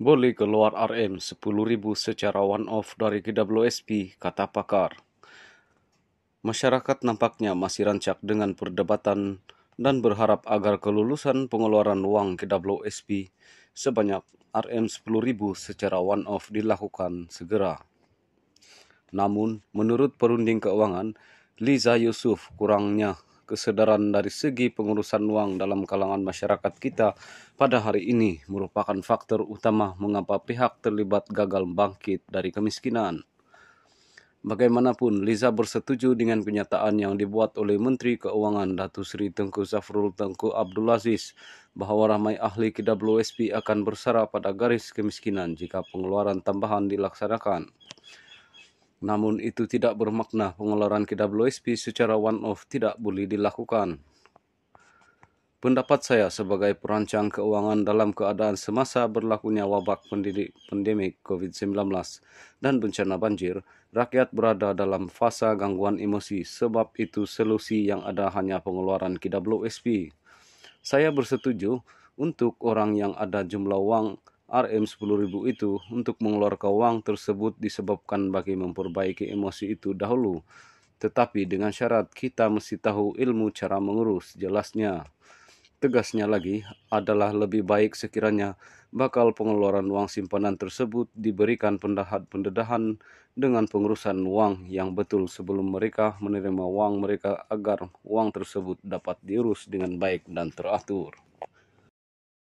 Boleh keluar RM 10,000 secara one-off dari KWSP, kata pakar. Masyarakat nampaknya masih rancak dengan perdebatan dan berharap agar kelulusan pengeluaran uang KWSP sebanyak RM 10,000 secara one-off dilakukan segera. Namun, menurut perunding keuangan, Liza Yusuf kurangnya Kesedaran dari segi pengurusan uang dalam kalangan masyarakat kita pada hari ini merupakan faktor utama mengapa pihak terlibat gagal bangkit dari kemiskinan. Bagaimanapun, Liza bersetuju dengan kenyataan yang dibuat oleh Menteri Keuangan Datu Sri Tengku Zafrul Tengku Abdul Aziz bahwa ramai ahli KWSP akan bersara pada garis kemiskinan jika pengeluaran tambahan dilaksanakan. Namun itu tidak bermakna pengeluaran KWSP secara one-off tidak boleh dilakukan. Pendapat saya sebagai perancang keuangan dalam keadaan semasa berlakunya wabak pendidik pandemik COVID-19 dan bencana banjir, rakyat berada dalam fasa gangguan emosi sebab itu solusi yang ada hanya pengeluaran KWSP. Saya bersetuju untuk orang yang ada jumlah wang RM10.000 itu untuk mengeluarkan uang tersebut disebabkan bagi memperbaiki emosi itu dahulu. Tetapi dengan syarat kita mesti tahu ilmu cara mengurus jelasnya. Tegasnya lagi adalah lebih baik sekiranya bakal pengeluaran uang simpanan tersebut diberikan pendahat-pendedahan dengan pengurusan uang yang betul sebelum mereka menerima uang mereka agar uang tersebut dapat diurus dengan baik dan teratur.